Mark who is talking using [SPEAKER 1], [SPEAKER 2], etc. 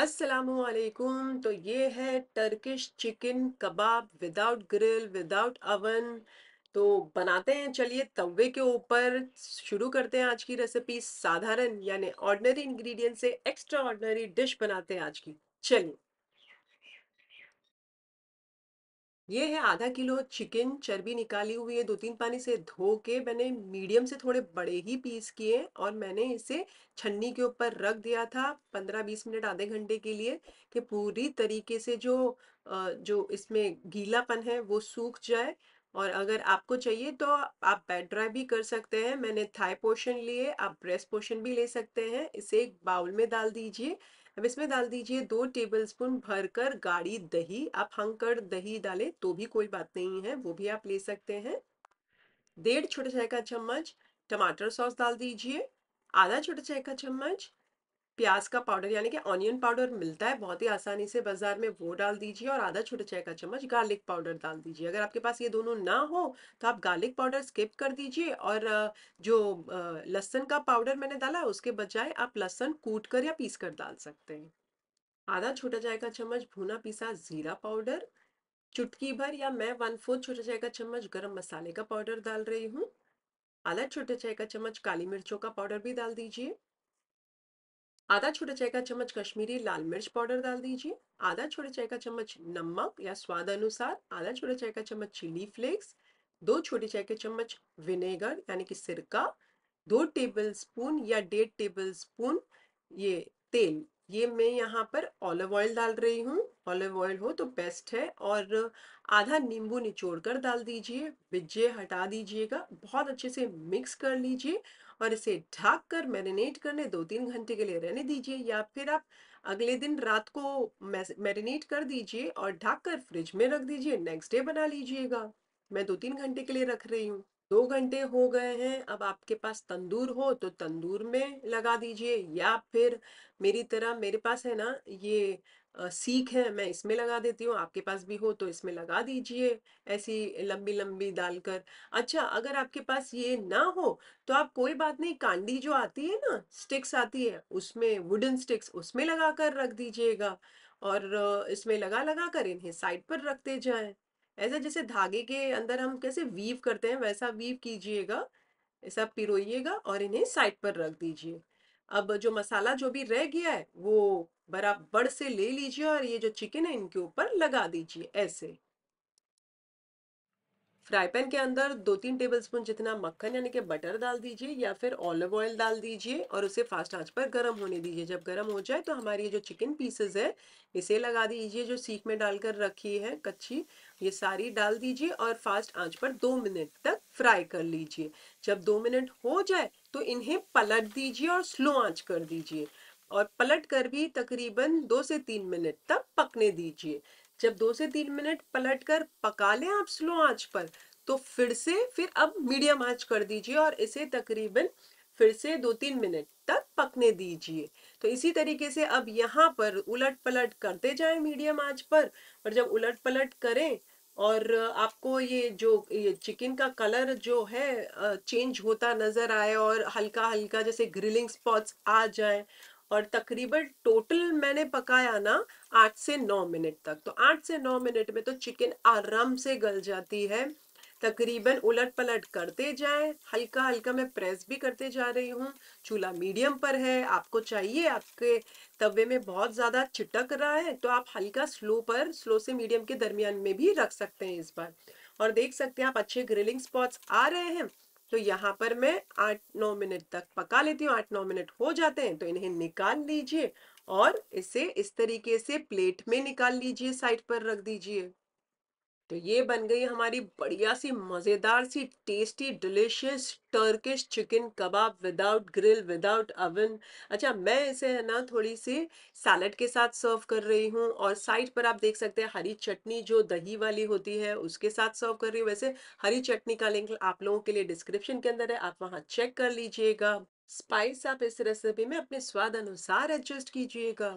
[SPEAKER 1] असलकुम तो ये है Turkish chicken kebab without grill without oven तो बनाते हैं चलिए तवे के ऊपर शुरू करते हैं आज की रेसिपी साधारण यानी ऑर्डनरी इंग्रेडिएंट से एक्स्ट्रा ऑर्डनरी डिश बनाते हैं आज की चलिए ये है आधा किलो चिकन चर्बी निकाली हुई है दो तीन पानी से धो के मैंने मीडियम से थोड़े बड़े ही पीस किए और मैंने इसे छन्नी के ऊपर रख दिया था पंद्रह बीस मिनट आधे घंटे के लिए कि पूरी तरीके से जो जो इसमें गीलापन है वो सूख जाए और अगर आपको चाहिए तो आप बैड ड्राई भी कर सकते हैं मैंने थाई पोर्शन लिए आप ब्रेस्ट पोर्शन भी ले सकते हैं इसे एक बाउल में डाल दीजिए अब इसमें डाल दीजिए दो टेबलस्पून भरकर गाढ़ी दही आप हंगकर दही डालें तो भी कोई बात नहीं है वो भी आप ले सकते हैं डेढ़ छोटे चाय का चम्मच टमाटर सॉस डाल दीजिए आधा छोटे चाय का चम्मच प्याज का पाउडर यानी कि ऑनियन पाउडर मिलता है बहुत ही आसानी से बाजार में वो डाल दीजिए और आधा छोटे चाय का चम्मच गार्लिक पाउडर डाल दीजिए अगर आपके पास ये दोनों ना हो तो आप गार्लिक पाउडर स्किप कर दीजिए और जो लहसन का पाउडर मैंने डाला है उसके बजाय आप लहसन कूट कर या पीस कर डाल सकते हैं आधा छोटा चाय का चम्मच भुना पीसा जीरा पाउडर चुटकी भर या मैं वन फोर्थ छोटा चाय का चम्मच गर्म मसाले का पाउडर डाल रही हूँ आधा छोटे चाय का चम्मच काली मिर्चों का पाउडर भी डाल दीजिए आधा छोटा चाय का चम्मच कश्मीरी लाल मिर्च पाउडर डाल दीजिए आधा छोटे चाय का चम्मच नमक या स्वाद अनुसार आधा छोटा चाय का चम्मच चिली फ्लेक्स दो छोटे चाय के चम्मच विनेगर यानी कि सिरका दो टेबल स्पून या डेढ़ टेबल स्पून ये तेल ये मैं यहाँ पर ऑलिव ऑयल डाल रही हूँ ऑलिव ऑयल हो तो बेस्ट है और आधा नींबू निचोड़ कर डाल दीजिए बिज्जे हटा दीजिएगा बहुत अच्छे से मिक्स कर लीजिए और इसे ढक कर मैरिनेट करने दो तीन घंटे के लिए रहने दीजिए या फिर आप अगले दिन रात को मैरिनेट कर दीजिए और ढक कर फ्रिज में रख दीजिए नेक्स्ट डे बना लीजिएगा मैं दो तीन घंटे के लिए रख रही हूँ दो घंटे हो गए हैं अब आपके पास तंदूर हो तो तंदूर में लगा दीजिए या फिर मेरी तरह मेरे पास है ना ये सीख है मैं इसमें लगा देती हूँ आपके पास भी हो तो इसमें लगा दीजिए ऐसी लंबी लंबी डालकर अच्छा अगर आपके पास ये ना हो तो आप कोई बात नहीं कांडी जो आती है ना स्टिक्स आती है उसमें वुडन स्टिक्स उसमें लगा कर रख दीजिएगा और इसमें लगा लगा कर इन्हें साइड पर रखते जाएं ऐसा जैसे धागे के अंदर हम कैसे वीव करते हैं वैसा वीव कीजिएगा ऐसा पिरोइएगा और इन्हें साइड पर रख दीजिए अब जो मसाला जो भी रह गया है वो बराबर से ले लीजिए और ये जो चिकन है इनके ऊपर लगा दीजिए ऐसे फ्राई पैन के अंदर दो तीन टेबलस्पून जितना मक्खन यानी कि बटर डाल दीजिए या फिर ऑलिव ऑयल डाल दीजिए और उसे फास्ट आंच पर गर्म होने दीजिए जब गर्म हो जाए तो हमारी ये जो चिकन पीसेज है इसे लगा दीजिए जो सीख में डालकर रखी है कच्ची ये सारी डाल दीजिए और फास्ट आंच पर दो मिनट तक फ्राई कर लीजिए जब दो मिनट हो जाए तो इन्हें पलट दीजिए और स्लो आंच कर दीजिए और पलट कर भी तकरीबन दो से तीन मिनट तक पकने दीजिए जब दो से तीन मिनट पलट कर पका लें आप स्लो आंच पर तो फिर से फिर अब मीडियम आंच कर दीजिए और इसे तकरीबन फिर से दो तीन मिनट तक पकने दीजिए तो इसी तरीके से अब यहाँ पर उलट पलट करते जाए मीडियम आंच पर और जब उलट पलट करें और आपको ये जो ये चिकन का कलर जो है चेंज होता नज़र आए और हल्का हल्का जैसे ग्रिलिंग स्पॉट्स आ जाए और तकरीबन टोटल मैंने पकाया ना आठ से नौ मिनट तक तो आठ से नौ मिनट में तो चिकन आराम से गल जाती है तकरीबन उलट पलट करते जाएं हल्का हल्का मैं प्रेस भी करते जा रही हूँ चूल्हा मीडियम पर है आपको चाहिए आपके तवे में बहुत ज़्यादा चिटक रहा है तो आप हल्का स्लो पर स्लो से मीडियम के दरमियान में भी रख सकते हैं इस बार और देख सकते हैं आप अच्छे ग्रिलिंग स्पॉट्स आ रहे हैं तो यहाँ पर मैं आठ नौ मिनट तक पका लेती हूँ आठ नौ मिनट हो जाते हैं तो इन्हें निकाल लीजिए और इसे इस तरीके से प्लेट में निकाल लीजिए साइड पर रख दीजिए तो ये बन गई हमारी बढ़िया सी मज़ेदार सी tasty delicious Turkish chicken kebab without grill without oven अच्छा मैं इसे है ना थोड़ी सी सैलड के साथ सर्व कर रही हूँ और साइड पर आप देख सकते हैं हरी चटनी जो दही वाली होती है उसके साथ सर्व कर रही हूँ वैसे हरी चटनी का लिंक आप लोगों के लिए डिस्क्रिप्शन के अंदर है आप वहाँ चेक कर लीजिएगा स्पाइस आप इस रेसिपी में अपने स्वाद अनुसार एडजस्ट कीजिएगा